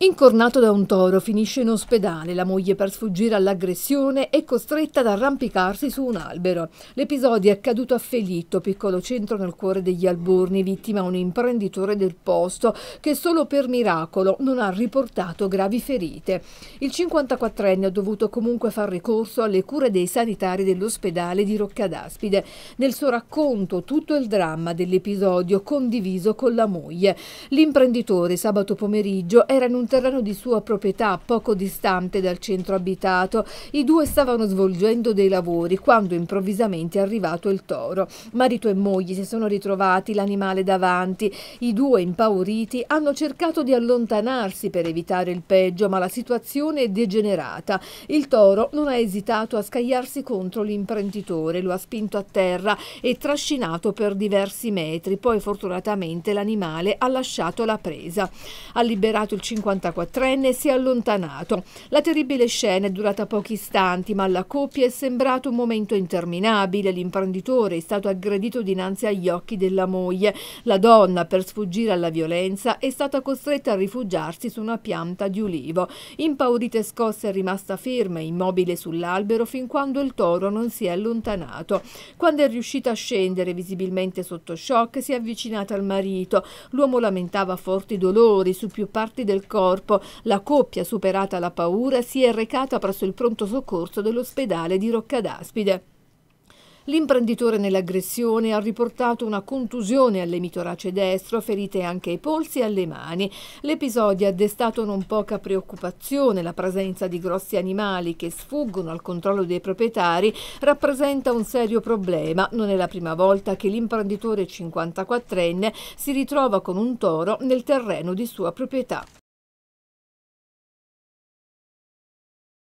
Incornato da un toro, finisce in ospedale. La moglie, per sfuggire all'aggressione, è costretta ad arrampicarsi su un albero. L'episodio è accaduto a Felitto, piccolo centro nel cuore degli Alburni, vittima un imprenditore del posto che solo per miracolo non ha riportato gravi ferite. Il 54enne ha dovuto comunque far ricorso alle cure dei sanitari dell'ospedale di Roccadaspide. Nel suo racconto tutto il dramma dell'episodio condiviso con la moglie. L'imprenditore sabato pomeriggio era in un terreno di sua proprietà poco distante dal centro abitato. I due stavano svolgendo dei lavori quando improvvisamente è arrivato il toro. Marito e moglie si sono ritrovati l'animale davanti. I due, impauriti, hanno cercato di allontanarsi per evitare il peggio, ma la situazione è degenerata. Il toro non ha esitato a scagliarsi contro l'imprenditore, lo ha spinto a terra e trascinato per diversi metri. Poi fortunatamente l'animale ha lasciato la presa. Ha liberato il 50 74enne, si è allontanato. La terribile scena è durata pochi istanti, ma alla coppia è sembrato un momento interminabile. L'imprenditore è stato aggredito dinanzi agli occhi della moglie. La donna, per sfuggire alla violenza, è stata costretta a rifugiarsi su una pianta di ulivo. Impaurita e scossa è rimasta ferma e immobile sull'albero fin quando il toro non si è allontanato. Quando è riuscita a scendere, visibilmente sotto shock, si è avvicinata al marito. L'uomo lamentava forti dolori su più parti del corpo corpo. La coppia, superata la paura, si è recata presso il pronto soccorso dell'ospedale di Roccadaspide. L'imprenditore nell'aggressione ha riportato una contusione all'emitorace destro, ferite anche ai polsi e alle mani. L'episodio ha destato non poca preoccupazione. La presenza di grossi animali che sfuggono al controllo dei proprietari rappresenta un serio problema. Non è la prima volta che l'imprenditore 54enne si ritrova con un toro nel terreno di sua proprietà.